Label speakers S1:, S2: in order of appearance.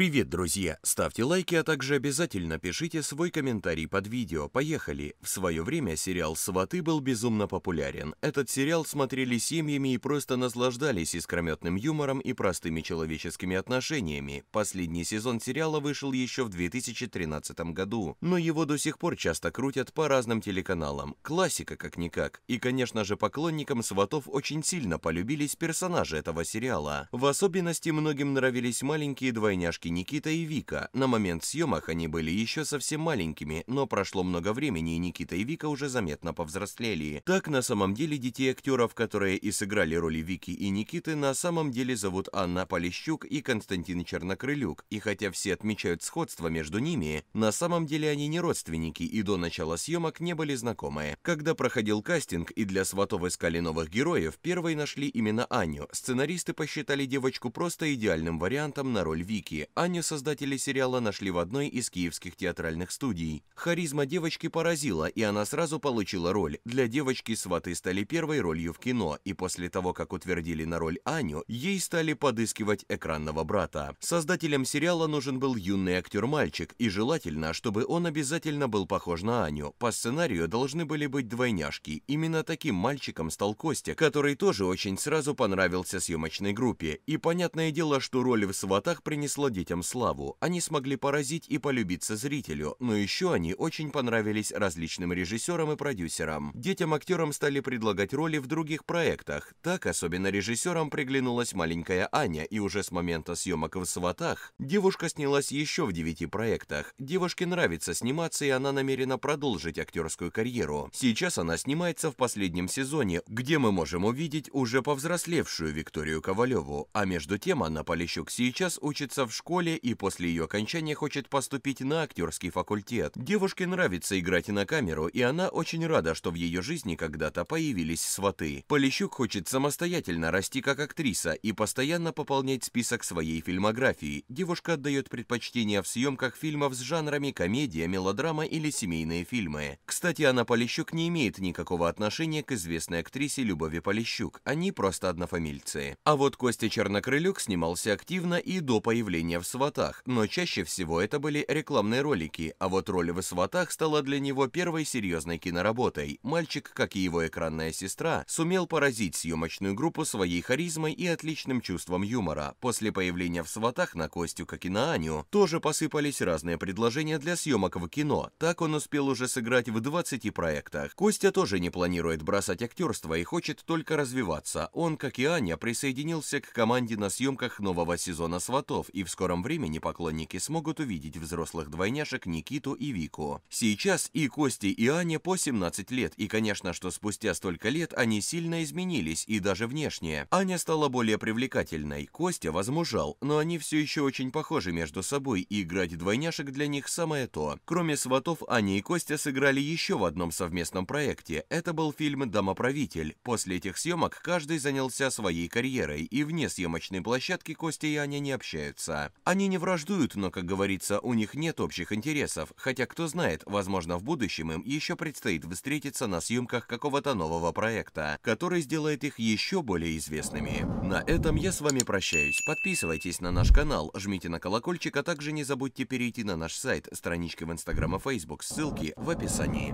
S1: Привет, друзья! Ставьте лайки, а также обязательно пишите свой комментарий под видео. Поехали! В свое время сериал «Сваты» был безумно популярен. Этот сериал смотрели семьями и просто наслаждались искрометным юмором и простыми человеческими отношениями. Последний сезон сериала вышел еще в 2013 году, но его до сих пор часто крутят по разным телеканалам. Классика как-никак. И, конечно же, поклонникам «Сватов» очень сильно полюбились персонажи этого сериала. В особенности многим нравились маленькие двойняшки Никита и Вика. На момент съемок они были еще совсем маленькими, но прошло много времени, и Никита и Вика уже заметно повзрослели. Так, на самом деле, детей актеров, которые и сыграли роли Вики и Никиты, на самом деле зовут Анна Полищук и Константин Чернокрылюк. И хотя все отмечают сходство между ними, на самом деле они не родственники и до начала съемок не были знакомы. Когда проходил кастинг и для сватов искали новых героев, первой нашли именно Аню. Сценаристы посчитали девочку просто идеальным вариантом на роль Вики. Аню создатели сериала нашли в одной из киевских театральных студий. Харизма девочки поразила, и она сразу получила роль. Для девочки сваты стали первой ролью в кино, и после того, как утвердили на роль Аню, ей стали подыскивать экранного брата. Создателям сериала нужен был юный актер-мальчик, и желательно, чтобы он обязательно был похож на Аню. По сценарию должны были быть двойняшки. Именно таким мальчиком стал Костя, который тоже очень сразу понравился съемочной группе. И понятное дело, что роль в «Сватах» принесла детям детям славу, они смогли поразить и полюбиться зрителю, но еще они очень понравились различным режиссерам и продюсерам. Детям-актерам стали предлагать роли в других проектах. Так, особенно режиссерам приглянулась маленькая Аня, и уже с момента съемок в «Сватах» девушка снялась еще в девяти проектах. Девушке нравится сниматься, и она намерена продолжить актерскую карьеру. Сейчас она снимается в последнем сезоне, где мы можем увидеть уже повзрослевшую Викторию Ковалеву, а между тем Анна Полищук сейчас учится в школе школе и после ее окончания хочет поступить на актерский факультет. Девушке нравится играть на камеру, и она очень рада, что в ее жизни когда-то появились сваты. Полищук хочет самостоятельно расти как актриса и постоянно пополнять список своей фильмографии. Девушка отдает предпочтение в съемках фильмов с жанрами комедия, мелодрама или семейные фильмы. Кстати, Анна Полищук не имеет никакого отношения к известной актрисе Любови Полищук, они просто однофамильцы. А вот Костя Чернокрылюк снимался активно и до появления в «Сватах», но чаще всего это были рекламные ролики, а вот роль в «Сватах» стала для него первой серьезной киноработой. Мальчик, как и его экранная сестра, сумел поразить съемочную группу своей харизмой и отличным чувством юмора. После появления в «Сватах» на Костю, как и на Аню, тоже посыпались разные предложения для съемок в кино. Так он успел уже сыграть в 20 проектах. Костя тоже не планирует бросать актерство и хочет только развиваться. Он, как и Аня, присоединился к команде на съемках нового сезона «Сватов» и вскоре скором времени поклонники смогут увидеть взрослых двойняшек Никиту и Вику. Сейчас и Кости, и Ане по 17 лет, и конечно, что спустя столько лет они сильно изменились, и даже внешне. Аня стала более привлекательной, Костя возмужал, но они все еще очень похожи между собой, и играть двойняшек для них самое то. Кроме сватов, Аня и Костя сыграли еще в одном совместном проекте. Это был фильм «Домоправитель». После этих съемок каждый занялся своей карьерой, и вне съемочной площадки Костя и Аня не общаются. Они не враждуют, но, как говорится, у них нет общих интересов, хотя, кто знает, возможно, в будущем им еще предстоит встретиться на съемках какого-то нового проекта, который сделает их еще более известными. На этом я с вами прощаюсь. Подписывайтесь на наш канал, жмите на колокольчик, а также не забудьте перейти на наш сайт, странички в Инстаграм и Фейсбук, ссылки в описании.